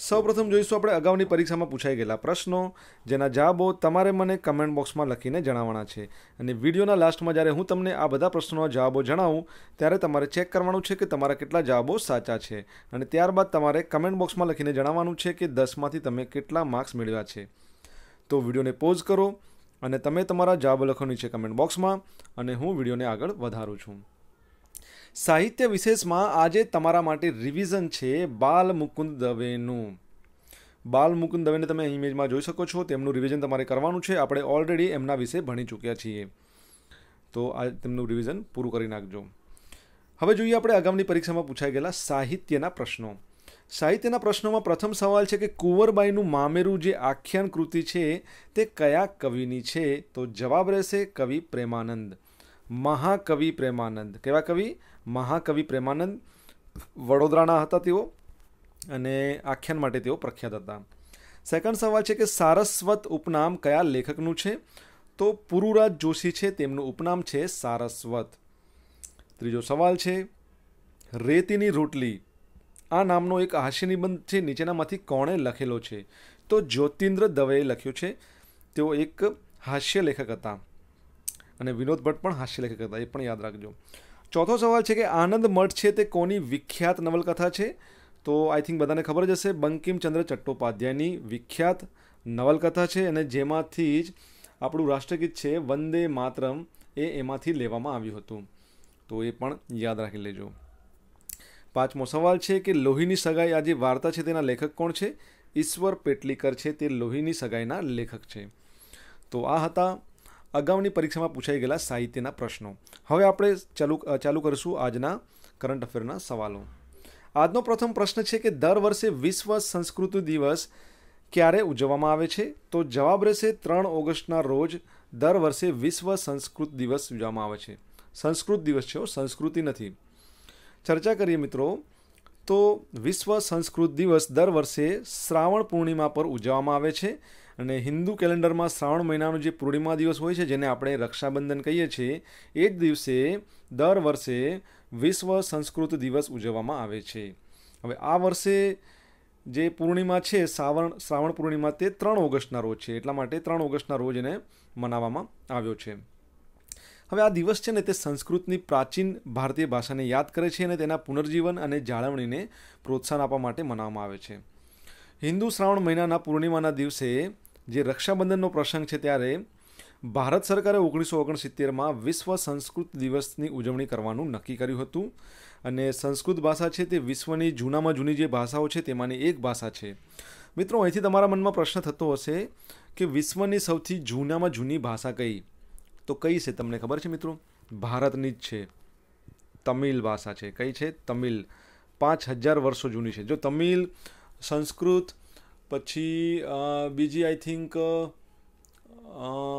સૌપ્રથમ જોઈશું આપણે અગાઉની પરીક્ષામાં પૂછાઈ ગયેલા પ્રશ્નો જેના જવાબો તમારે મને કમેન્ટ બોક્સમાં લખીને જણાવવાના છે અને વિડીયોના લાસ્ટમાં જ્યારે હું તમને આ બધા પ્રશ્નોના જવાબો જણાવું ત્યારે તમારે ચેક કરવાનું છે કે તમારા કેટલા જવાબો સાચા છે અને ત્યારબાદ તમારે કમેન્ટ બોક્સમાં લખીને જણાવવાનું છે કે દસમાંથી તમે કેટલા માર્ક્સ મેળવ્યા છે તો વિડીયોને પોઝ કરો અને તમે તમારા જવાબો લખવાની છે કમેન્ટ બોક્સમાં અને હું વિડીયોને આગળ વધારું છું સાહિત્ય વિશેષમાં આજે તમારા માટે રિવિઝન છે બાલ મુકુંદ દવેનું બાલ મુકુંદ દવેને તમે ઇમેજમાં જોઈ શકો છો તેમનું રિવિઝન તમારે કરવાનું છે આપણે ઓલરેડી એમના વિશે ભણી ચૂક્યા છીએ તો આ તેમનું રિવિઝન પૂરું કરી નાખજો હવે જોઈએ આપણે આગામની પરીક્ષામાં પૂછાઈ ગયેલા સાહિત્યના પ્રશ્નો સાહિત્યના પ્રશ્નોમાં પ્રથમ સવાલ છે કે કુંવરબાઈનું મામેરું જે આખ્યાન કૃતિ છે તે કયા કવિની છે તો જવાબ રહેશે કવિ પ્રેમાનંદ મહાકવિ પ્રેમાનંદ કેવા કવિ મહાકવિ પ્રેમાનંદ વડોદરાના હતા તેઓ અને આખ્યાન માટે તેઓ પ્રખ્યાત હતા સેકન્ડ સવાલ છે કે સારસ્વત ઉપનામ કયા લેખકનું છે તો પુરુરાજ જોશી છે તેમનું ઉપનામ છે સારસ્વત ત્રીજો સવાલ છે રેતીની રોટલી આ નામનો એક હાસ્ય નિબંધ છે નીચેનામાંથી કોણે લખેલો છે તો જ્યોતિન્દ્ર દવેએ લખ્યો છે તેઓ એક હાસ્ય લેખક હતા અને વિનોદ ભટ્ટ પણ હાસ્ય લેખક હતા એ પણ યાદ રાખજો ચોથો સવાલ છે કે આનંદ મઠ છે તે કોની વિખ્યાત નવલકથા છે તો આઈ થિંક બધાને ખબર જ હશે બંકિમચંદ્ર ચટ્ટોપાધ્યાયની વિખ્યાત નવલકથા છે અને જેમાંથી જ આપણું રાષ્ટ્રગીત છે વંદે માતરમ એ એમાંથી લેવામાં આવ્યું હતું તો એ પણ યાદ રાખી લેજો પાંચમો સવાલ છે કે લોહીની સગાઈ આ જે વાર્તા છે તેના લેખક કોણ છે ઈશ્વર પેટલીકર છે તે લોહીની સગાઈના લેખક છે તો આ હતા અગાઉની પરીક્ષામાં પૂછાઈ ગયેલા સાહિત્યના પ્રશ્નો હવે આપણે ચાલુ ચાલુ કરીશું આજના કરંટ અફેરના સવાલો આજનો પ્રથમ પ્રશ્ન છે કે દર વર્ષે વિશ્વ સંસ્કૃતિ દિવસ ક્યારે ઉજવવામાં આવે છે તો જવાબ રહેશે ત્રણ ઓગસ્ટના રોજ દર વર્ષે વિશ્વ સંસ્કૃત દિવસ ઉજવવામાં આવે છે સંસ્કૃત દિવસ છે સંસ્કૃતિ નથી ચર્ચા કરીએ મિત્રો તો વિશ્વ સંસ્કૃત દિવસ દર વર્ષે શ્રાવણ પૂર્ણિમા પર ઉજવવામાં આવે છે અને હિન્દુ કેલેન્ડરમાં શ્રાવણ મહિનાનો જે પૂર્ણિમા દિવસ હોય છે જેને આપણે રક્ષાબંધન કહીએ છીએ એ જ દિવસે દર વર્ષે વિશ્વ સંસ્કૃત દિવસ ઉજવવામાં આવે છે હવે આ વર્ષે જે પૂર્ણિમા છે શ્રાવણ શ્રાવણ પૂર્ણિમા તે ત્રણ ઓગસ્ટના રોજ છે એટલા માટે ત્રણ ઓગસ્ટના રોજ એને મનાવવામાં આવ્યો છે હવે આ દિવસ છે ને તે સંસ્કૃતની પ્રાચીન ભારતીય ભાષાને યાદ કરે છે અને તેના પુનર્જીવન અને જાળવણીને પ્રોત્સાહન આપવા માટે મનાવવામાં આવે છે હિન્દુ શ્રાવણ મહિનાના પૂર્ણિમાના દિવસે જે રક્ષાબંધનનો પ્રસંગ છે ત્યારે ભારત સરકારે ઓગણીસો ઓગણસિત્તેરમાં વિશ્વ સંસ્કૃત દિવસની ઉજવણી કરવાનું નક્કી કર્યું હતું અને સંસ્કૃત ભાષા છે તે વિશ્વની જૂનામાં જૂની જે ભાષાઓ છે તેમાંની એક ભાષા છે મિત્રો અહીંથી તમારા મનમાં પ્રશ્ન થતો હશે કે વિશ્વની સૌથી જૂનામાં જૂની ભાષા કઈ તો કઈ છે તમને ખબર છે મિત્રો ભારતની જ છે તમિલ ભાષા છે કઈ છે તમિલ પાંચ હજાર વર્ષો જૂની છે જો તમિલ સંસ્કૃત પછી બીજી આઈ થિંક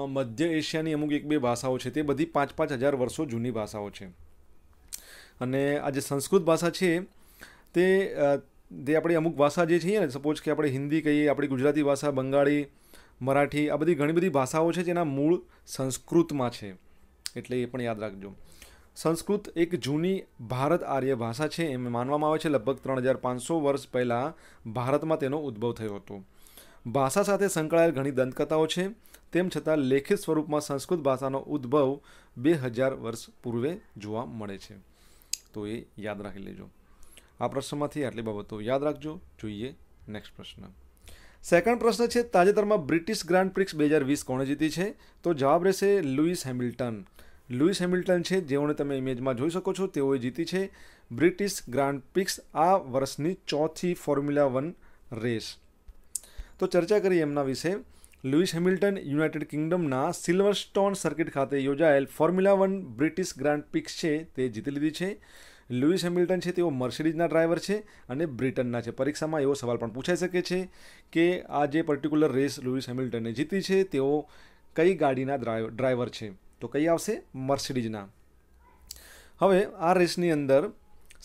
મધ્ય એશિયાની અમુક એક બે ભાષાઓ છે તે બધી પાંચ પાંચ હજાર વર્ષો જૂની ભાષાઓ છે અને આ જે સંસ્કૃત ભાષા છે તે જે આપણી અમુક ભાષા જે છે ને સપોઝ કે આપણે હિન્દી કહીએ આપણી ગુજરાતી ભાષા બંગાળી મરાઠી આ બધી ઘણી બધી ભાષાઓ છે જેના મૂળ સંસ્કૃતમાં છે એટલે એ પણ યાદ રાખજો સંસ્કૃત એક જૂની ભારત આર્ય ભાષા છે એમ માનવામાં આવે છે લગભગ ત્રણ હજાર પાંચસો વર્ષ પહેલાં ભારતમાં તેનો ઉદ્ભવ થયો હતો ભાષા સાથે સંકળાયેલ ઘણી દંતકથાઓ છે તેમ છતાં લેખિત સ્વરૂપમાં સંસ્કૃત ભાષાનો ઉદ્ભવ બે હજાર વર્ષ પૂર્વે જોવા મળે છે તો એ યાદ રાખી લેજો આ પ્રશ્નમાંથી આટલી બાબતો યાદ રાખજો જોઈએ નેક્સ્ટ પ્રશ્ન સેકન્ડ પ્રશ્ન છે તાજેતરમાં બ્રિટિશ ગ્રાન્ડ પ્રિક્સ બે હજાર વીસ કોણે જીતી છે તો જવાબ રહેશે લુઈસ હેમિલ્ટન લુઇસ હેમિલ્ટન છે જેઓને તમે ઇમેજમાં જોઈ શકો છો તેઓએ જીતી છે બ્રિટિશ ગ્રાન્ડ પિક્સ આ વર્ષની ચોથી ફોર્મ્યુલા વન રેસ તો ચર્ચા કરી એમના વિશે લુઈસ હેમિલ્ટન યુનાઇટેડ કિંગડમના સિલ્વરસ્ટોન સર્કિટ ખાતે યોજાયેલ Formula One British Grand Prix છે તે જીતી લીધી છે લુઈસ હેમિલ્ટન છે તેઓ મર્સિડીઝના ડ્રાઈવર છે અને બ્રિટનના છે પરીક્ષામાં એવો સવાલ પણ પૂછાઈ શકે છે કે આ જે પર્ટિક્યુલર રેસ લુઇસ હેમિલ્ટને જીતી છે તેઓ કઈ ગાડીના ડ્રાઈવર છે તો કઈ આવશે મર્સિડીઝના હવે આ રેસની અંદર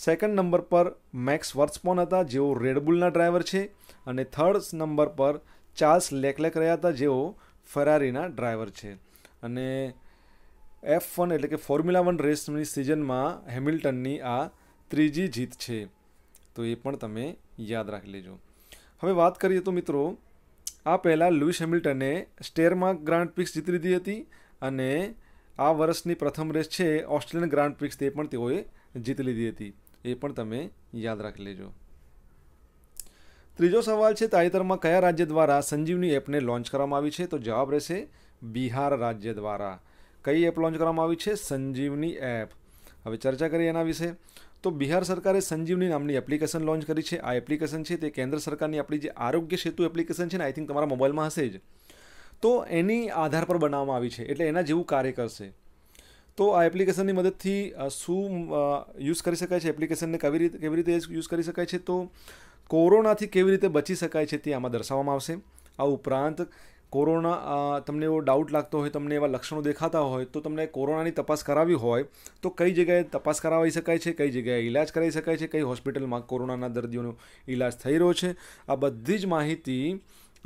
સેકન્ડ નંબર પર મેક્સ વર્સપોન હતા જેઓ રેડબુલના ડ્રાઈવર છે અને થર્ડ નંબર પર ચાર્લ્સ લેકલેક રહ્યા હતા જેઓ ફરારીના ડ્રાઈવર છે અને એફ વન એટલે કે ફોર્મ્યુલા વન રેસની સિઝનમાં હેમિલ્ટનની આ ત્રીજી જીત છે તો એ પણ તમે યાદ રાખી લેજો હવે વાત કરીએ તો મિત્રો આ પહેલાં લુઈસ હેમિલ્ટને સ્ટેરમાં ગ્રાન્ડ પિક્સ જીતી લીધી હતી અને આ વર્ષની પ્રથમ રેસ છે ઓસ્ટ્રેલિયન ગ્રાન્ડ પ્રિક્સ તે પણ તેઓએ જીત લીધી હતી એ પણ તમે યાદ રાખી લેજો ત્રીજો સવાલ છે તાજેતરમાં કયા રાજ્ય દ્વારા સંજીવની એપને લોન્ચ કરવામાં આવી છે તો જવાબ રહેશે બિહાર રાજ્ય દ્વારા કઈ એપ લોન્ચ કરવામાં આવી છે સંજીવની એપ હવે ચર્ચા કરીએ એના વિશે તો બિહાર સરકારે સંજીવની નામની એપ્લિકેશન લોન્ચ કરી છે આ એપ્લિકેશન છે તે કેન્દ્ર સરકારની આપણી જે આરોગ્ય સેતુ એપ્લિકેશન છે ને આઈ થિંક તમારા મોબાઈલમાં હશે જ તો એની આધાર પર બનાવવામાં આવી છે એટલે એના જેવું કાર્ય કરશે તો આ એપ્લિકેશનની મદદથી શું યુઝ કરી શકાય છે એપ્લિકેશનને કેવી રીતે કેવી રીતે યુઝ કરી શકાય છે તો કોરોનાથી કેવી રીતે બચી શકાય છે તે આમાં દર્શાવવામાં આવશે આ ઉપરાંત કોરોના તમને એવો ડાઉટ લાગતો હોય તમને એવા લક્ષણો દેખાતા હોય તો તમને કોરોનાની તપાસ કરાવી હોય તો કઈ જગ્યાએ તપાસ કરાવી શકાય છે કઈ જગ્યાએ ઇલાજ કરાવી શકાય છે કઈ હોસ્પિટલમાં કોરોનાના દર્દીઓનો ઇલાજ થઈ રહ્યો છે આ બધી જ માહિતી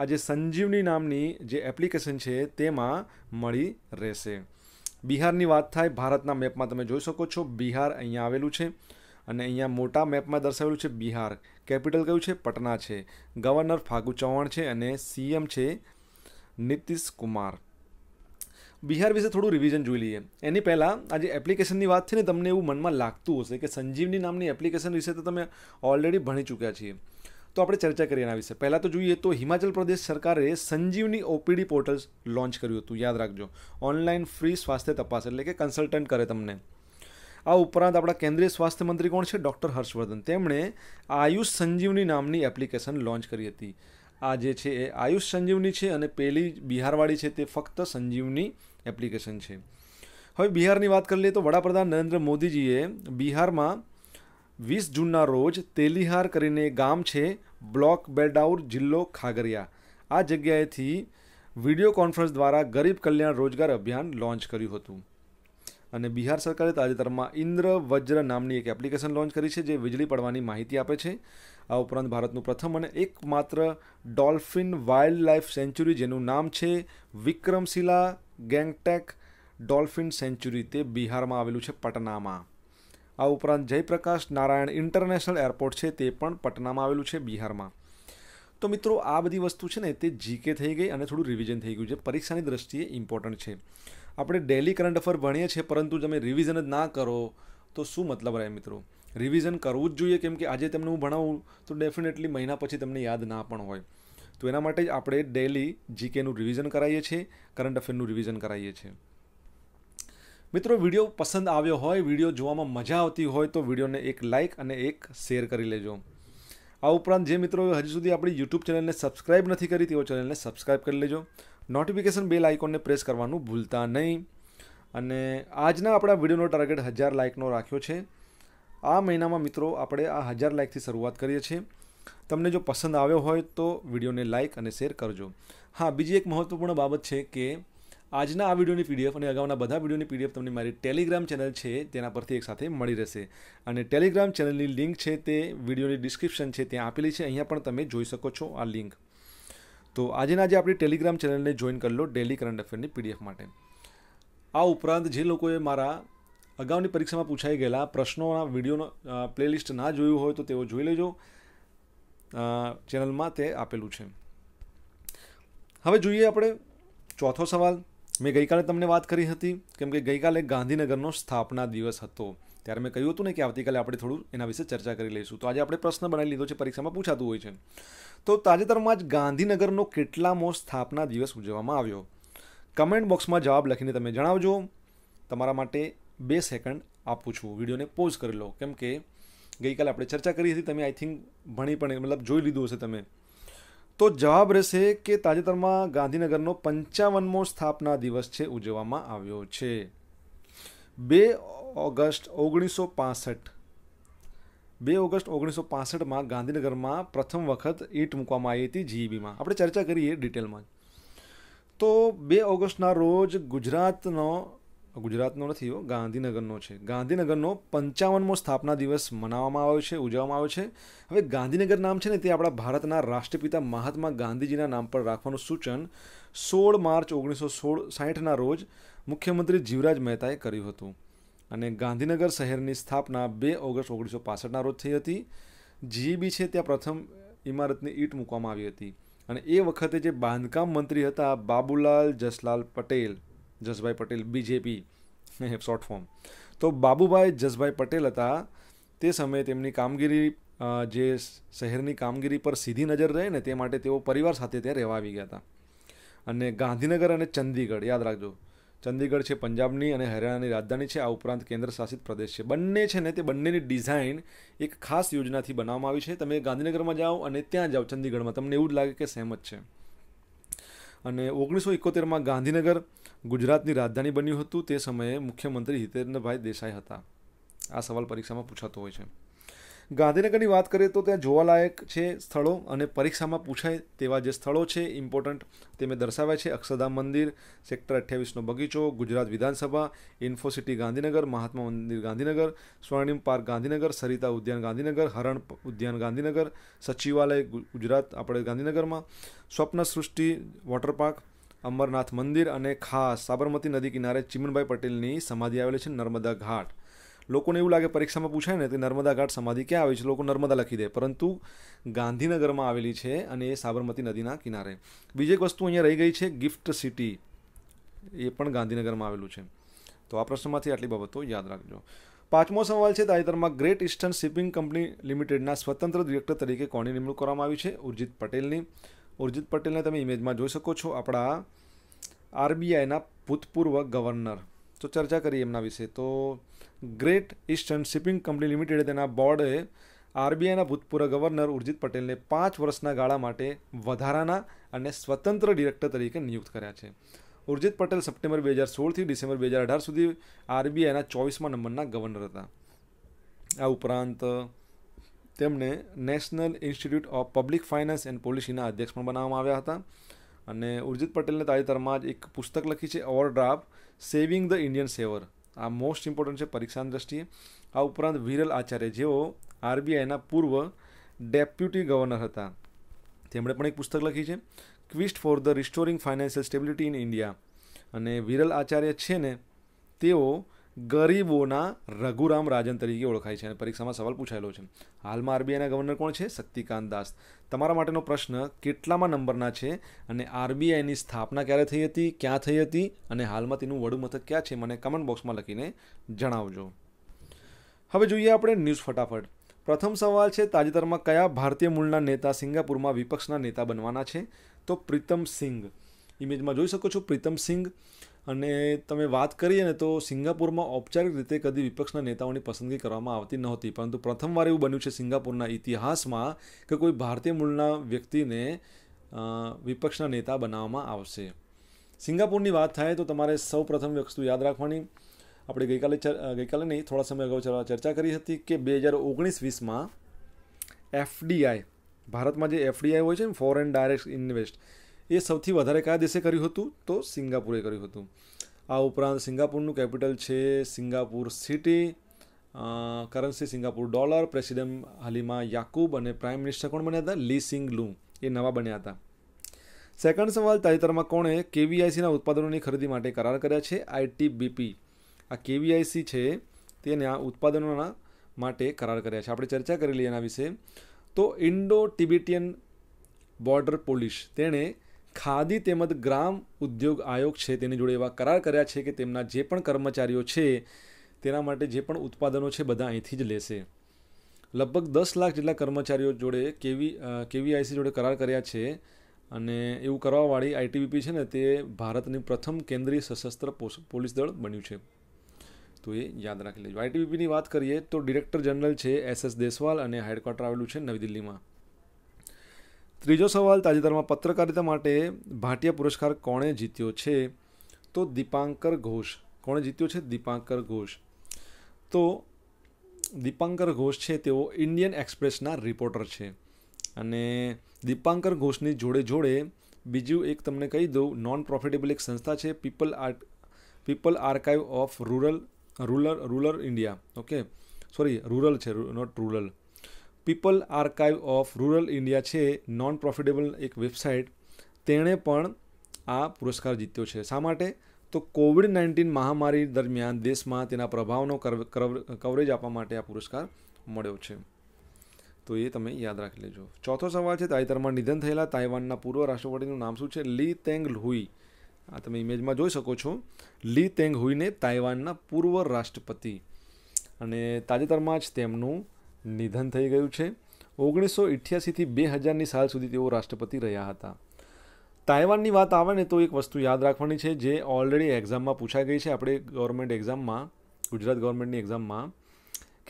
આ જે સંજીવની નામની જે એપ્લિકેશન છે તેમાં મળી રહેશે બિહારની વાત થાય ભારતના મેપમાં તમે જોઈ શકો છો બિહાર અહીંયા આવેલું છે અને અહીંયા મોટા મેપમાં દર્શાવેલું છે બિહાર કેપિટલ કયું છે પટના છે ગવર્નર ફાગુ ચૌહાણ છે અને સીએમ છે નીતિશ કુમાર બિહાર વિશે થોડું રિવિઝન જોઈ લઈએ એની પહેલાં આ જે એપ્લિકેશનની વાત છે ને તમને એવું મનમાં લાગતું હશે કે સંજીવની નામની એપ્લિકેશન વિશે તો તમે ઓલરેડી ભણી ચૂક્યા છીએ તો આપણે ચર્ચા કરીએ એના વિશે પહેલાં તો જોઈએ તો હિમાચલ પ્રદેશ સરકારે સંજીવની ઓપીડી પોર્ટલ્સ લોન્ચ કર્યું હતું યાદ રાખજો ઓનલાઈન ફ્રી સ્વાસ્થ્ય તપાસ એટલે કે કન્સલ્ટન્ટ કરે તમને આ ઉપરાંત આપણા કેન્દ્રીય સ્વાસ્થ્ય મંત્રી કોણ છે ડૉક્ટર હર્ષવર્ધન તેમણે આયુષ સંજીવની નામની એપ્લિકેશન લોન્ચ કરી હતી આ જે છે એ આયુષ સંજીવની છે અને પેલી બિહારવાળી છે તે ફક્ત સંજીવની એપ્લિકેશન છે હવે બિહારની વાત કરી લઈએ તો વડાપ્રધાન નરેન્દ્ર મોદીજીએ બિહારમાં વીસ જૂનના રોજ તેલિહાર કરીને ગામ છે બ્લોક બેડાઉર જિલ્લો ખાગરિયા આ જગ્યાએથી વિડીયો કોન્ફરન્સ દ્વારા ગરીબ કલ્યાણ રોજગાર અભિયાન લોન્ચ કર્યું હતું અને બિહાર સરકારે તાજેતરમાં ઇન્દ્ર વજ્ર નામની એક એપ્લિકેશન લોન્ચ કરી છે જે વીજળી પડવાની માહિતી આપે છે આ ઉપરાંત ભારતનું પ્રથમ અને એકમાત્ર ડોલ્ફિન વાઇલ્ડ લાઇફ સેન્ચુરી જેનું નામ છે વિક્રમશિલા ગેંગટેક ડોલ્ફિન સેન્ચુરી તે બિહારમાં આવેલું છે પટનામાં આ ઉપરાંત જયપ્રકાશ નારાયણ ઇન્ટરનેશનલ એરપોર્ટ છે તે પણ પટનામાં આવેલું છે બિહારમાં તો મિત્રો આ બધી વસ્તુ છે ને તે જીકે થઈ ગઈ અને થોડું રિવિઝન થઈ ગયું છે પરીક્ષાની દ્રષ્ટિએ ઇમ્પોર્ટન્ટ છે આપણે ડેલી કરંટ અફેર ભણીએ છીએ પરંતુ તમે રિવિઝન જ ના કરો તો શું મતલબ રહે મિત્રો રિવિઝન કરવું જ જોઈએ કેમ કે આજે તમને હું ભણાવું તો ડેફિનેટલી મહિના પછી તમને યાદ ના પણ હોય તો એના માટે જ આપણે ડેલી જીકેનું રિવિઝન કરાવીએ છીએ કરંટ અફેરનું રિવિઝન કરાવીએ છીએ મિત્રો વિડીયો પસંદ આવ્યો હોય વિડીયો જોવામાં મજા આવતી હોય તો વિડીયોને એક લાઇક અને એક શેર કરી લેજો આ ઉપરાંત જે મિત્રો હજી સુધી આપણી યુટ્યુબ ચેનલને સબસ્ક્રાઇબ નથી કરી તેઓ ચેનલને સબસ્ક્રાઇબ કરી લેજો નોટિફિકેશન બેલ આઇકોનને પ્રેસ કરવાનું ભૂલતા નહીં અને આજના આપણા વિડીયોનો ટાર્ગેટ હજાર લાઇકનો રાખ્યો છે આ મહિનામાં મિત્રો આપણે આ હજાર લાઇકથી શરૂઆત કરીએ છીએ તમને જો પસંદ આવ્યો હોય તો વિડીયોને લાઇક અને શેર કરજો હા બીજી એક મહત્ત્વપૂર્ણ બાબત છે કે આજના આ વિડીયોની પીડીએફ અને અગાઉના બધા વિડીયોની પીડીએફ તમને મારી ટેલિગ્રામ ચેનલ છે તેના પરથી સાથે મળી રહેશે અને ટેલિગ્રામ ચેનલની લિંક છે તે વિડીયોની ડિસ્ક્રિપ્શન છે ત્યાં આપેલી છે અહીંયા પણ તમે જોઈ શકો છો આ લિંક તો આજના જે આપણી ટેલિગ્રામ ચેનલને જોઈન કરી લો ડેલી કરંટ અફેરની પીડીએફ માટે આ ઉપરાંત જે લોકોએ મારા અગાઉની પરીક્ષામાં પૂછાઈ ગયેલા પ્રશ્નોના વિડીયોનો પ્લેલિસ્ટ ના જોયું હોય તો તેઓ જોઈ લેજો ચેનલમાં તે આપેલું છે હવે જોઈએ આપણે ચોથો સવાલ મેં ગઈકાલે તમને વાત કરી હતી કેમ કે ગઈકાલે ગાંધીનગરનો સ્થાપના દિવસ હતો ત્યારે મેં કહ્યું હતું ને કે આવતીકાલે આપણે થોડું એના વિશે ચર્ચા કરી લઈશું તો આજે આપણે પ્રશ્ન બનાવી લીધો છે પરીક્ષામાં પૂછાતું હોય છે તો તાજેતરમાં જ ગાંધીનગરનો કેટલામો સ્થાપના દિવસ ઉજવવામાં આવ્યો કમેન્ટ બોક્સમાં જવાબ લખીને તમે જણાવજો તમારા માટે બે સેકન્ડ આપું છું વિડીયોને પોઝ કરી લો કેમ કે ગઈકાલે આપણે ચર્ચા કરી હતી તમે આઈ થિંક ભણી પણ મતલબ જોઈ લીધું હશે તમે તો જવાબ રહેશે કે તાજેતરમાં ગાંધીનગરનો પંચાવનમો સ્થાપના દિવસ છે ઉજવવામાં આવ્યો છે બે ઓગસ્ટ ઓગણીસો પાસઠ બે ઓગસ્ટ ઓગણીસો પાસઠમાં ગાંધીનગરમાં પ્રથમ વખત ઈટ મૂકવામાં આવી હતી જીઈબીમાં આપણે ચર્ચા કરીએ ડિટેલમાં તો બે ઓગસ્ટના રોજ ગુજરાતનો ગુજરાતનો નથી હો ગાંધીનગરનો છે ગાંધીનગરનો પંચાવનમો સ્થાપના દિવસ મનાવવામાં આવ્યો છે ઉજવવામાં આવ્યો છે હવે ગાંધીનગર નામ છે ને તે આપણા ભારતના રાષ્ટ્રપિતા મહાત્મા ગાંધીજીના નામ પર રાખવાનું સૂચન સોળ માર્ચ ઓગણીસો સોળ સાહીઠના રોજ મુખ્યમંત્રી જીવરાજ મહેતાએ કર્યું હતું અને ગાંધીનગર શહેરની સ્થાપના બે ઓગસ્ટ ઓગણીસો પાસઠના રોજ થઈ હતી બી છે ત્યાં પ્રથમ ઇમારતની ઈંટ મૂકવામાં આવી હતી અને એ વખતે જે બાંધકામ મંત્રી હતા Babulal Jaslal Patel Jasbhai Patel BJP short form તો બાબુભાઈ જસભાઈ પટેલ હતા તે સમયે તેમની કામગીરી જે શહેરની કામગીરી પર સીધી નજર રહે ને તે માટે તેઓ પરિવાર સાથે ત્યાં રહેવા આવી ગયા હતા અને ગાંધીનગર અને ચંદીગઢ યાદ રાખજો ચંદીગઢ છે પંજાબની અને હરિયાણાની રાજધાની છે આ ઉપરાંત કેન્દ્ર શાસિત પ્રદેશ છે બંને છે ને તે બંનેની ડિઝાઇન એક ખાસ યોજનાથી બનાવવામાં આવી છે તમે ગાંધીનગરમાં જાઓ અને ત્યાં જાઓ ચંદીગઢમાં તમને એવું જ લાગે કે સહેમત છે અને ઓગણીસો એકોતેરમાં ગાંધીનગર ગુજરાતની રાજધાની બન્યું હતું તે સમયે મુખ્યમંત્રી હિતેન્દ્રભાઈ દેસાઈ હતા આ સવાલ પરીક્ષામાં પૂછાતો હોય છે ગાંધીનગરની વાત કરીએ તો ત્યાં જોવાલાયક છે સ્થળો અને પરીક્ષામાં પૂછાય તેવા જે સ્થળો છે ઇમ્પોર્ટન્ટ તે મેં દર્શાવ્યા છે અક્ષરધામ મંદિર સેક્ટર અઠ્યાવીસનો બગીચો ગુજરાત વિધાનસભા ઇન્ફોસિટી ગાંધીનગર મહાત્મા મંદિર ગાંધીનગર સ્વર્ણિમ પાર્ક ગાંધીનગર સરિતા ઉદ્યાન ગાંધીનગર હરણ ઉદ્યાન ગાંધીનગર સચિવાલય ગુજરાત આપણે ગાંધીનગરમાં સ્વપ્ન સૃષ્ટિ વોટર પાર્ક અમરનાથ મંદિર અને ખાસ સાબરમતી નદી કિનારે ચિમનભાઈ પટેલની સમાધિ આવેલી છે નર્મદા ઘાટ લોકોને એવું લાગે પરીક્ષામાં પૂછાય ને તે નર્મદા ઘાટ સમાધિ ક્યાં આવી છે લોકો નર્મદા લખી દે પરંતુ ગાંધીનગરમાં આવેલી છે અને એ સાબરમતી નદીના કિનારે બીજી એક વસ્તુ અહીંયા રહી ગઈ છે ગિફ્ટ સિટી એ પણ ગાંધીનગરમાં આવેલું છે તો આ પ્રશ્નમાંથી આટલી બાબતો યાદ રાખજો પાંચમો સવાલ છે તાજેતરમાં ગ્રેટ ઇસ્ટર્ન શિપિંગ કંપની લિમિટેડના સ્વતંત્ર ડિરેક્ટર તરીકે કોની નિમણૂક કરવામાં આવી છે ઉર્જિત પટેલની ઉર્જિત પટેલને તમે ઇમેજમાં જોઈ શકો છો આપણા આરબીઆઈના ભૂતપૂર્વ ગવર્નર તો ચર્ચા કરીએ એમના વિશે તો Great Eastern Shipping Company Limited તેના બોર્ડે આરબીઆઈના ભૂતપૂર્વ ગવર્નર ઉર્જિત પટેલને પાંચ વર્ષના ગાળા માટે વધારાના અને સ્વતંત્ર ડિરેક્ટર તરીકે નિયુક્ત કર્યા છે ઉર્જિત પટેલ સપ્ટેમ્બર બે હજાર સોળથી ડિસેમ્બર બે હજાર અઢાર સુધી આરબીઆઈના ચોવીસમાં નંબરના ગવર્નર હતા આ ઉપરાંત તેમને National Institute of Public Finance and પોલિસીના અધ્યક્ષ પણ બનાવવામાં આવ્યા હતા અને ઉર્જિત પટેલને તાજેતરમાં જ એક પુસ્તક લખી છે overdraft saving the Indian saver આ મોસ્ટ ઇમ્પોર્ટન્ટ છે પરીક્ષાની દ્રષ્ટિએ આ ઉપરાંત વિરલ આચાર્ય જેઓ આરબીઆઈના પૂર્વ ડેપ્યુટી ગવર્નર હતા તેમણે પણ એક પુસ્તક લખી છે quest for the restoring financial stability in India અને વિરલ આચાર્ય છે ને તેઓ ગરીબોના રઘુરામ રાજન તરીકે ઓળખાય છે અને પરીક્ષામાં સવાલ પૂછાયેલો છે હાલમાં આરબીઆઈના ગવર્નર કોણ છે શક્તિકાંત દાસ તમારા માટેનો પ્રશ્ન કેટલામાં નંબરના છે અને આરબીઆઈની સ્થાપના ક્યારે થઈ હતી ક્યાં થઈ હતી અને હાલમાં તેનું વડુમથક ક્યાં છે મને કમેન્ટ બોક્સમાં લખીને જણાવજો હવે જોઈએ આપણે ન્યૂઝ ફટાફટ પ્રથમ સવાલ છે તાજેતરમાં કયા ભારતીય મૂળના નેતા સિંગાપુરમાં વિપક્ષના નેતા બનવાના છે તો પ્રીતમ સિંઘ ઇમેજમાં જોઈ શકો છો પ્રીતમ સિંઘ અને તમે વાત કરીએ ને તો સિંગાપુરમાં ઔપચારિક રીતે કદી વિપક્ષના નેતાઓની પસંદગી કરવામાં આવતી નહોતી પરંતુ પ્રથમવાર એવું બન્યું છે સિંગાપુરના ઇતિહાસમાં કે કોઈ ભારતીય મૂળના વ્યક્તિને વિપક્ષના નેતા બનાવવામાં આવશે સિંગાપુરની વાત થાય તો તમારે સૌ પ્રથમ વસ્તુ યાદ રાખવાની આપણે ગઈકાલે ગઈકાલે નહીં થોડા સમય અગાઉ ચર્ચા કરી હતી કે બે હજાર ઓગણીસ વીસમાં એફડીઆઈ ભારતમાં જે એફડીઆઈ હોય છે ને ફોરેન ડાયરેક્ટ ઇન્વેસ્ટ એ સૌથી વધારે કયા દેશે કર્યું હતું તો સિંગાપુરે કર્યું હતું આ ઉપરાંત સિંગાપુરનું કેપિટલ છે Singapore City currency Singapore dollar president Halimah Yacob અને પ્રાઇમ મિનિસ્ટર કોણ બન્યા હતા લી સિંગ લુ એ નવા બન્યા હતા સેકન્ડ સવાલ તાજેતરમાં કોણે કેવીઆઈસીના ઉત્પાદનોની ખરીદી માટે કરાર કર્યા છે આઈટીબીપી આ કેવીઆઈસી છે તેને આ ઉત્પાદનોના માટે કરાર કર્યા છે આપણે ચર્ચા કરેલી એના વિશે તો ઇન્ડો ટિબેટિયન બોર્ડર પોલીસ તેણે ખાદી તેમજ ગ્રામ ઉદ્યોગ આયોગ છે તેની જોડે એવા કરાર કર્યા છે કે તેમના જે પણ કર્મચારીઓ છે તેના માટે જે પણ ઉત્પાદનો છે બધા અહીંથી જ લેશે લગભગ દસ લાખ જેટલા કર્મચારીઓ જોડે કેવી કેવીઆઈસી જોડે કરાર કર્યા છે અને એવું કરવાવાળી આઈટીબીપી છે ને તે ભારતની પ્રથમ કેન્દ્રીય સશસ્ત્ર પોલીસ દળ બન્યું છે તો એ યાદ રાખી લેજો આઈટીબીપીની વાત કરીએ તો ડિરેક્ટર જનરલ છે એસ એસ દેસવાલ અને હેડક્વાર્ટર આવેલું છે નવી દિલ્હીમાં ત્રીજો સવાલ તાજેતરમાં પત્રકારિતા માટે ભાટિયા પુરસ્કાર કોણે જીત્યો છે તો દીપાંકર ઘોષ કોણે જીત્યો છે દીપાંકર ઘોષ તો દીપાંકર ઘોષ છે તેઓ ઇન્ડિયન એક્સપ્રેસના રિપોર્ટર છે અને દીપાંકર ઘોષની જોડે જોડે બીજું એક તમને કહી દઉં નોન પ્રોફિટેબલ એક સંસ્થા છે People Art People Archive of Rural Rural Rural India okay sorry rural છે not rural People Archive of Rural India છે નોન પ્રોફિટેબલ એક વેબસાઇટ તેણે પણ આ પુરસ્કાર જીત્યો છે શા માટે તો કોવિડ નાઇન્ટીન મહામારી દરમિયાન દેશમાં તેના પ્રભાવનો કવરેજ આપવા માટે આ પુરસ્કાર મળ્યો છે તો એ તમે યાદ રાખી લેજો ચોથો સવાલ છે તાજેતરમાં નિધન થયેલા તાઇવાનના પૂર્વ રાષ્ટ્રપતિનું નામ શું છે લી તેંગ હુઈ આ તમે ઇમેજમાં જોઈ શકો છો લી તેંગ હુઈને તાઇવાનના પૂર્વ રાષ્ટ્રપતિ અને તાજેતરમાં જ તેમનું નિધન થઈ ગયું છે ઓગણીસો ઇઠ્યાસીથી બે હજારની સાલ સુધી તેઓ રાષ્ટ્રપતિ રહ્યા હતા તાઇવાનની વાત આવે ને તો એક વસ્તુ યાદ રાખવાની છે જે ઓલરેડી એક્ઝામમાં પૂછાઈ ગઈ છે આપણે ગવર્મેન્ટ એક્ઝામમાં ગુજરાત ગવર્મેન્ટની એક્ઝામમાં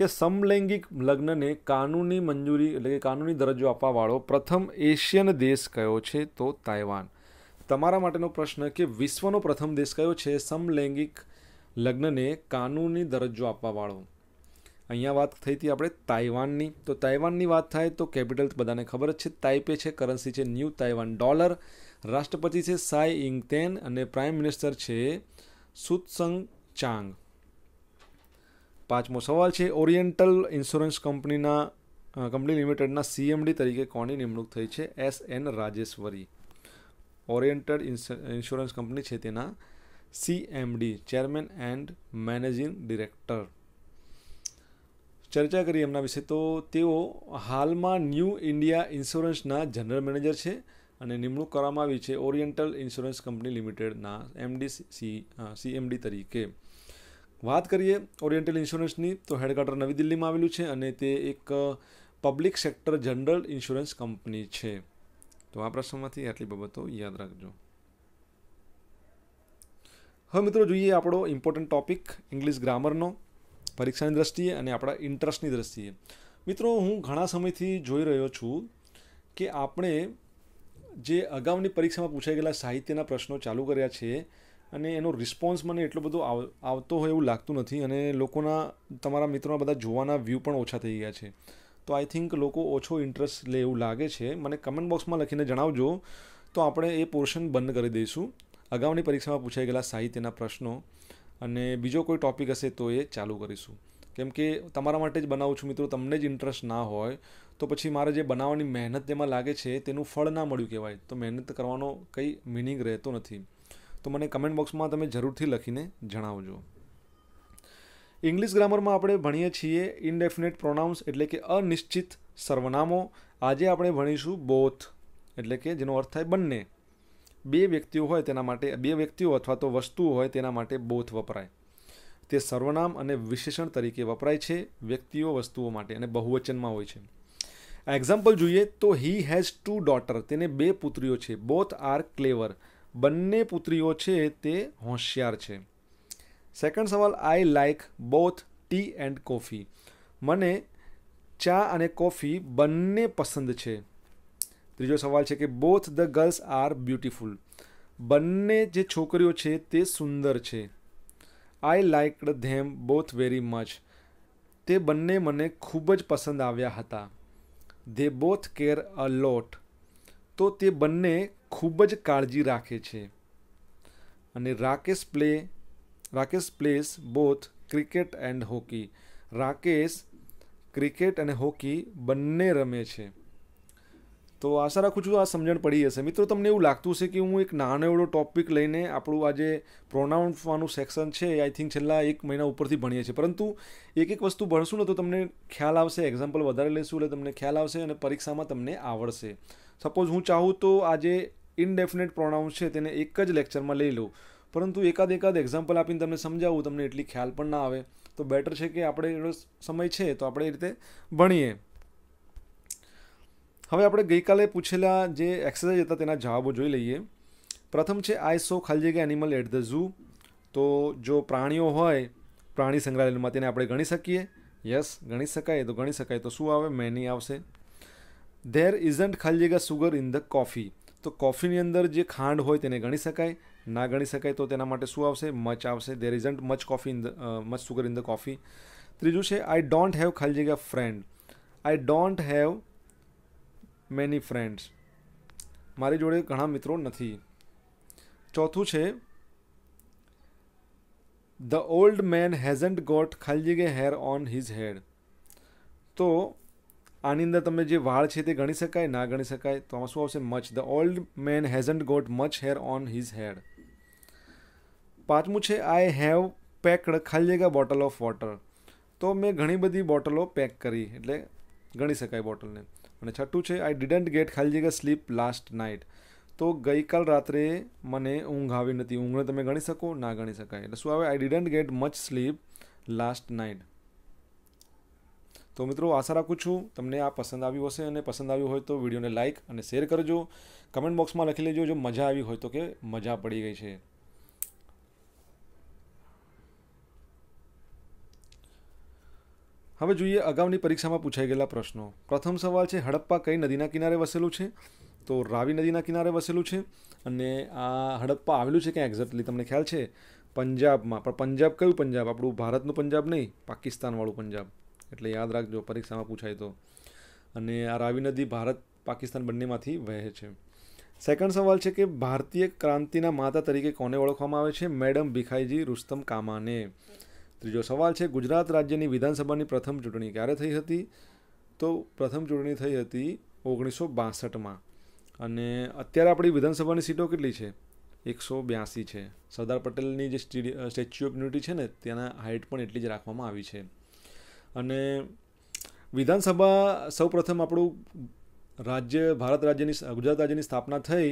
કે સમલૈંગિક લગ્નને કાનૂની મંજૂરી એટલે કે કાનૂની દરજ્જો આપવાવાળો પ્રથમ એશિયન દેશ કયો છે તો તાઇવાન તમારા માટેનો પ્રશ્ન કે વિશ્વનો પ્રથમ દેશ કયો છે સમલૈંગિક લગ્નને કાનૂની દરજ્જો આપવાવાળો અહીંયા વાત થઈ હતી આપણે તાઇવાનની તો તાઇવાનની વાત થાય તો કેપિટલ બધાને ખબર જ છે તાઇપે છે કરન્સી છે ન્યૂ તાઇવાન ડોલર રાષ્ટ્રપતિ છે સાઈ ઇંગતેન અને પ્રાઇમ મિનિસ્ટર છે સુતસંગ ચાંગ પાંચમો સવાલ છે ઓરિએન્ટલ ઇન્સ્યોરન્સ કંપનીના કંપની લિમિટેડના સીએમડી તરીકે કોની નિમણૂક થઈ છે S N Rajeshwari oriented insurance company છે તેના CMD chairman and managing director ચર્ચા કરી એમના વિશે તો તેઓ હાલમાં ન્યૂ ઇન્ડિયા ઇન્સ્યોરન્સના જનરલ મેનેજર છે અને નિમણૂક કરવામાં આવી છે ઓરિએન્ટલ ઇન્સ્યોરન્સ કંપની લિમિટેડના એમડી સી સીએમડી તરીકે વાત કરીએ ઓરિએન્ટલ ઇન્સ્યોરન્સની તો હેડક્વાર્ટર નવી દિલ્હીમાં આવેલું છે અને તે એક public sector general insurance company છે તો આ પ્રશ્નમાંથી આટલી બાબતો યાદ રાખજો હવે મિત્રો જોઈએ આપણો ઇમ્પોર્ટન્ટ ટોપિક ઇંગ્લિશ ગ્રામરનો પરીક્ષાની દ્રષ્ટિએ અને આપણા ઇન્ટરેસ્ટની દ્રષ્ટિએ મિત્રો હું ઘણા સમયથી જોઈ રહ્યો છું કે આપણે જે અગાઉની પરીક્ષામાં પૂછાઈ ગયેલા સાહિત્યના પ્રશ્નો ચાલુ કર્યા છે અને એનો રિસ્પોન્સ મને એટલો બધો આવતો હોય એવું લાગતું નથી અને લોકોના તમારા મિત્રોના બધા જોવાના વ્યૂ પણ ઓછા થઈ ગયા છે તો આઈ થિંક લોકો ઓછો ઇન્ટરેસ્ટ લે એવું લાગે છે મને કમેન્ટ બોક્સમાં લખીને જણાવજો તો આપણે એ પોર્શન બંધ કરી દઈશું અગાઉની પરીક્ષામાં પૂછાઈ ગયેલા સાહિત્યના પ્રશ્નો અને બીજો કોઈ ટૉપિક હશે તો એ ચાલુ કરીશું કેમ કે તમારા માટે જ બનાવું છું મિત્રો તમને જ ઇન્ટરેસ્ટ ના હોય તો પછી મારે જે બનાવવાની મહેનત તેમાં લાગે છે તેનું ફળ ના મળ્યું કહેવાય તો મહેનત કરવાનો કંઈ મિનિંગ રહેતો નથી તો મને કમેન્ટ બોક્સમાં તમે જરૂરથી લખીને જણાવજો ઇંગ્લિશ ગ્રામરમાં આપણે ભણીએ છીએ ઇનડેફિનેટ પ્રોનાઉન્સ એટલે કે અનિશ્ચિત સર્વનામો આજે આપણે ભણીશું બોથ એટલે કે જેનો અર્થ થાય બંને બે વ્યક્તિઓ હોય તેના માટે બે વ્યક્તિઓ અથવા તો વસ્તુઓ હોય તેના માટે બોથ વપરાય તે સર્વનામ અને વિશેષણ તરીકે વપરાય છે વ્યક્તિઓ વસ્તુઓ માટે અને બહુવચનમાં હોય છે આ એક્ઝામ્પલ જોઈએ તો હી હેઝ ટુ ડોટર તેને બે પુત્રીઓ છે બોથ આર ક્લેવર બંને પુત્રીઓ છે તે હોશિયાર છે સેકન્ડ સવાલ I like both tea and coffee મને ચા અને કોફી બંને પસંદ છે ત્રીજો સવાલ છે કે both the girls are beautiful બંને જે છોકરીઓ છે તે સુંદર છે I like them both very much તે બંને મને ખૂબ જ પસંદ આવ્યા હતા they both care a lot તો તે બંને ખૂબ જ કાળજી રાખે છે અને Rakesh play Rakesh plays both cricket and hockey Rakesh cricket અને હોકી બંને રમે છે તો આશા રાખું છું આ સમજણ પડી હશે મિત્રો તમને એવું લાગતું છે કે હું એક નાનો એવડો ટોપિક લઈને આપણું આજે જે પ્રોનાઉન્સવાનું સેક્શન છે આઈ થિંક છેલ્લા એક મહિના ઉપરથી ભણીએ છીએ પરંતુ એક એક વસ્તુ ભણશું ને તો તમને ખ્યાલ આવશે એક્ઝામ્પલ વધારે લેશું એટલે તમને ખ્યાલ આવશે અને પરીક્ષામાં તમને આવડશે સપોઝ હું ચાહું તો આજે ઇનડેફિનેટ પ્રોનાઉન્સ છે તેને એક જ લેક્ચરમાં લઈ લઉં પરંતુ એકાદ એકાદ એક્ઝામ્પલ આપીને તમને સમજાવું તમને એટલી ખ્યાલ પણ ના આવે તો બેટર છે કે આપણે સમય છે તો આપણે એ રીતે ભણીએ હવે આપણે ગઈકાલે પૂછેલા જે એક્સરસાઇઝ હતા તેના જવાબો જોઈ લઈએ પ્રથમ છે આઈ સો ખાલી જગ્યા એનિમલ એટ ધ ઝૂ તો જો પ્રાણીઓ હોય પ્રાણી સંગ્રહાલયમાં તેને આપણે ગણી શકીએ યસ ગણી શકાય તો ગણી શકાય તો શું આવે મેની આવશે ધેર ઇઝન્ટ ખાલી જગ્યા સુગર ઇન ધ કોફી તો કોફીની અંદર જે ખાંડ હોય તેને ગણી શકાય ના ગણી શકાય તો તેના માટે શું આવશે મચ આવશે there isn't much coffee in the much sugar in the coffee ત્રીજું છે આઈ ડોન્ટ હેવ ખાલી જગ્યા friend I don't have many friends મારી જોડે ઘણા મિત્રો નથી ચોથું છે the old man hasn't got ખલજીગે હેર ઓન હિઝ હેડ તો આની અંદર તમે જે વાળ છે તે ગણી શકાય ના ગણી શકાય તો આમાં શું આવશે much the old man hasn't got much hair on his head પાંચમું છે આઈ હેવ પેકડ ખાલી બોટલ ઓફ વોટર તો મેં ઘણી બધી બોટલો પેક કરી એટલે ગણી શકાય બોટલને અને છઠ્ઠું છે આઈ ડિડન્ટ ગેટ ખાલી જગ્યા સ્લીપ લાસ્ટ નાઇટ તો ગઈકાલ રાત્રે મને ઊંઘ આવી નથી ઊંઘને તમે ગણી શકો ના ગણી શકાય એટલે શું આવે I didn't get much sleep last night તો મિત્રો આશા રાખું છું તમને આ પસંદ આવ્યું હશે અને પસંદ આવ્યું હોય તો વિડીયોને લાઇક અને શેર કરજો કમેન્ટ બોક્સમાં લખી લેજો જો મજા આવી હોય તો કે મજા પડી ગઈ છે હવે જોઈએ અગાઉની પરીક્ષામાં પૂછાઈ ગયેલા પ્રશ્નો પ્રથમ સવાલ છે હડપ્પા કઈ નદીના કિનારે વસેલું છે તો રાવી નદીના કિનારે વસેલું છે અને આ હડપ્પા આવેલું છે ક્યાં એક્ઝેક્ટલી તમને ખ્યાલ છે પંજાબમાં પણ પંજાબ કયું પંજાબ આપણું ભારતનું પંજાબ નહીં પાકિસ્તાનવાળું પંજાબ એટલે યાદ રાખજો પરીક્ષામાં પૂછાય તો અને આ રાવી નદી ભારત પાકિસ્તાન બંનેમાંથી વહે છે સેકન્ડ સવાલ છે કે ભારતીય ક્રાંતિના માતા તરીકે કોને ઓળખવામાં આવે છે મેડમ ભીખાઈજી રુસ્તમ કામાને ત્રીજો સવાલ છે ગુજરાત રાજ્યની વિધાનસભાની પ્રથમ ચૂંટણી ક્યારે થઈ હતી તો પ્રથમ ચૂંટણી થઈ હતી ઓગણીસો બાસઠમાં અને અત્યારે આપણી વિધાનસભાની સીટો કેટલી છે એકસો બ્યાસી છે સરદાર પટેલની જે સ્ટેચ્યુ ઓફ યુનિટી છે ને તેના હાઇટ પણ એટલી જ રાખવામાં આવી છે અને વિધાનસભા સૌપ્રથમ આપણું રાજ્ય ભારત રાજ્યની ગુજરાત રાજ્યની સ્થાપના થઈ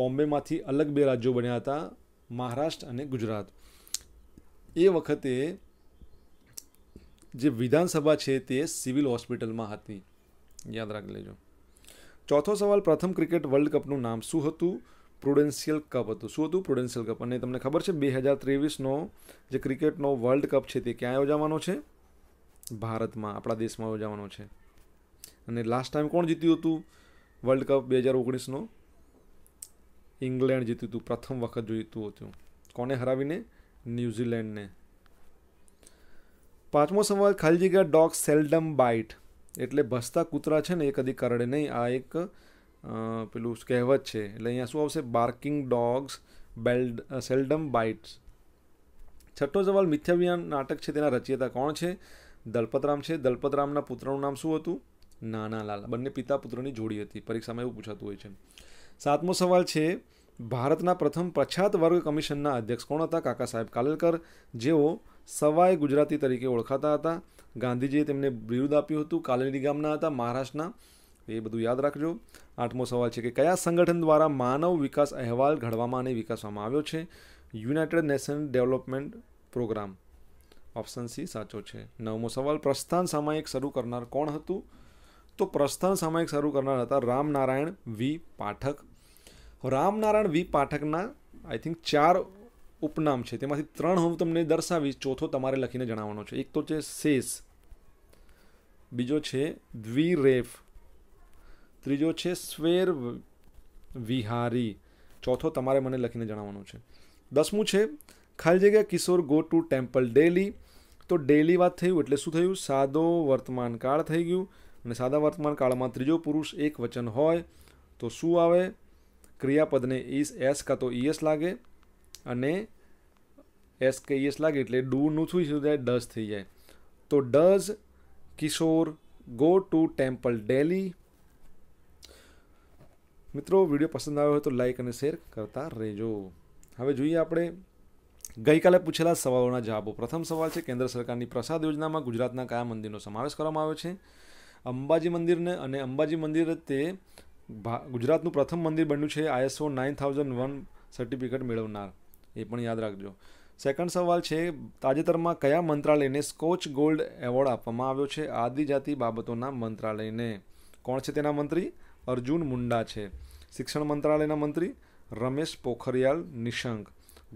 બોમ્બેમાંથી અલગ બે રાજ્યો બન્યા હતા મહારાષ્ટ્ર અને ગુજરાત એ વખતે જે વિધાનસભા છે તે સિવિલ હોસ્પિટલમાં હતી યાદ રાખી લેજો ચોથો સવાલ પ્રથમ ક્રિકેટ વર્લ્ડ કપનું નામ શું હતું પ્રુડેન્શિયલ કપ હતું શું હતું પ્રુડેન્શિયલ કપ અને તમને ખબર છે બે હજાર ત્રેવીસનો જે ક્રિકેટનો વર્લ્ડ કપ છે તે ક્યાં યોજાવાનો છે ભારતમાં આપણા દેશમાં યોજાવાનો છે અને લાસ્ટ ટાઈમ કોણ જીત્યું હતું વર્લ્ડ કપ બે હજાર ઓગણીસનો ઇંગ્લેન્ડ જીત્યું હતું પ્રથમ વખત જીત્યું હતું કોને હરાવીને ન્યુઝીલેન્ડને પાંચમો સવાલ ખાલી જગ્યા ડોગ સેલ્ડમ બાઇટ એટલે ભસતા કૂતરા છે ને એ કદી કરડે નહીં આ એક પેલું કહેવત છે એટલે અહીંયા શું આવશે barking dogs bald seldom bites છઠ્ઠો સવાલ મિથ્યાભિયાન નાટક છે તેના રચયિતા કોણ છે દલપતરામ છે દલપતરામના પુત્રનું નામ શું હતું નાના લાલ બંને પિતા પુત્રની જોડી હતી પરીક્ષામાં એવું પૂછાતું હોય છે સાતમો સવાલ છે ભારતના પ્રથમ પ્રખ્યાત વર્ગ કમિશનના અધ્યક્ષ કોણ હતા કાકા સાહેબ કાલેલકર જેઓ સવાય ગુજરાતી તરીકે ઓળખાતા હતા ગાંધીજીએ તેમને બિરુદ આપ્યું હતું કાલેલી ગામના હતા મહારાષ્ટ્રના એ બધું યાદ રાખજો આઠમો સવાલ છે કે કયા સંગઠન દ્વારા માનવ વિકાસ અહેવાલ ઘડવામાં અને વિકાસવામાં આવ્યો છે United Nation Development Programme option C સાચો છે નવમો સવાલ પ્રસ્થાન સામાયિક શરૂ કરનાર કોણ હતું તો પ્રસ્થાન સામાયિક શરૂ કરનાર હતા રામનારાયણ વી પાઠક રામનારાયણ વી પાઠકના આઈ થિંક ચાર ઉપનામ છે તેમાંથી ત્રણ હું તમને દર્શાવીશ ચોથો તમારે લખીને જણાવવાનો છે એક તો છે શેષ બીજો છે દ્વિરેફ ત્રીજો છે સ્વેર વિહારી ચોથો તમારે મને લખીને જણાવવાનો છે દસમું છે ખાલી જગ્યા Kishore go to temple daily તો ડેલી વાત થયું એટલે શું થયું સાદો કાળ થઈ ગયું અને સાદા વર્તમાન કાળમાં ત્રીજો પુરુષ એક વચન હોય તો શું આવે ક્રિયાપદને ઈસ એસ કાં તો ઈએસ લાગે અને એસ કે ઈએસ લાગે એટલે ડૂનું શું શું થાય ડઝ થઈ જાય તો does Kishore go to temple daily મિત્રો વિડીયો પસંદ આવ્યો હોય તો લાઈક અને શેર કરતા રહેજો હવે જોઈએ આપણે ગઈકાલે પૂછેલા સવાલોના જવાબો પ્રથમ સવાલ છે કેન્દ્ર સરકારની પ્રસાદ યોજનામાં ગુજરાતના કયા મંદિરનો સમાવેશ કરવામાં આવ્યો છે અંબાજી મંદિરને અને અંબાજી મંદિર તે ગુજરાતનું પ્રથમ મંદિર બન્યું છે ISO nine thousand one certificate મેળવનાર એ પણ યાદ રાખજો સેકન્ડ સવાલ છે તાજેતરમાં કયા મંત્રાલયને સ્કોચ ગોલ્ડ એવોર્ડ આપવામાં આવ્યો છે આદિજાતિ બાબતોના મંત્રાલયને કોણ છે તેના મંત્રી અર્જુન મુંડા છે શિક્ષણ મંત્રાલયના મંત્રી રમેશ પોખરિયાલ નિશંક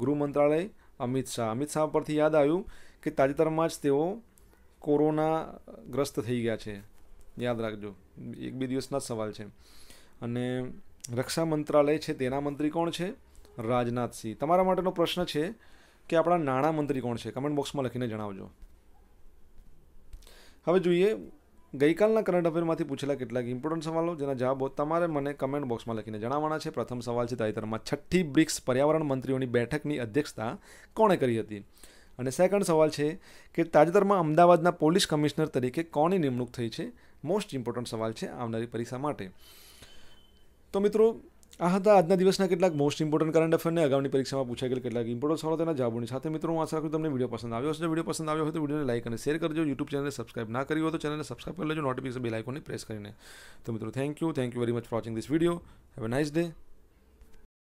ગૃહ મંત્રાલય અમિત શાહ અમિત શાહ પરથી યાદ આવ્યું કે તાજેતરમાં જ તેઓ કોરોનાગ્રસ્ત થઈ ગયા છે યાદ રાખજો એક બે દિવસના જ સવાલ છે અને રક્ષા મંત્રાલય છે તેના મંત્રી કોણ છે રાજનાથસિંહ તમારા માટેનો પ્રશ્ન છે કે આપણા નાણામંત્રી કોણ છે કમેન્ટ બોક્સમાં લખીને જણાવજો હવે જોઈએ ગઈકાલના કરંટ અફેરમાંથી પૂછેલા કેટલાક ઇમ્પોર્ટન્ટ સવાલો જેના જવાબો તમારે મને કમેન્ટ બોક્સમાં લખીને જણાવવાના છે પ્રથમ સવાલ છે તાજેતરમાં છઠ્ઠી બ્રિક્સ પર્યાવરણ મંત્રીઓની બેઠકની અધ્યક્ષતા કોણે કરી હતી અને સેકન્ડ સવાલ છે કે તાજેતરમાં અમદાવાદના પોલીસ કમિશનર તરીકે કોની નિમણૂક થઈ છે મોસ્ટ ઇમ્પોર્ટન્ટ સવાલ છે આવનારી પરીક્ષા માટે તો મિત્રો આ હતા આજના દિવસના કેટલાક મોસ્ટ ઇમ્પોર્ટન્ટ કરંટ અફેરને અગાઉની પરીક્ષામાં પૂછાઈ ગયેલા કેટલાક ઇમ્પોર્ટન્ટ સવાલો તેના જવાબોની સાથે મિત્રો હું આશા રાખું તમને વિડીયો પસંદ આવ્યો હશે વિડીયો પસંદ આવ્યો હોય તો વિડીયોને લાઇક અને શેર કરજો યુટ્યુબ ચેનલને સબસ્ક્રાઇબ ના કરી હોય તો ચેનલને સબસ્ક્રાઇબ કરી લેજો નોટિફિકેશન બેલ આઇકોનને પ્રેસ કરીને તો મિત્રો thank you thank you very much for watching this video have a nice day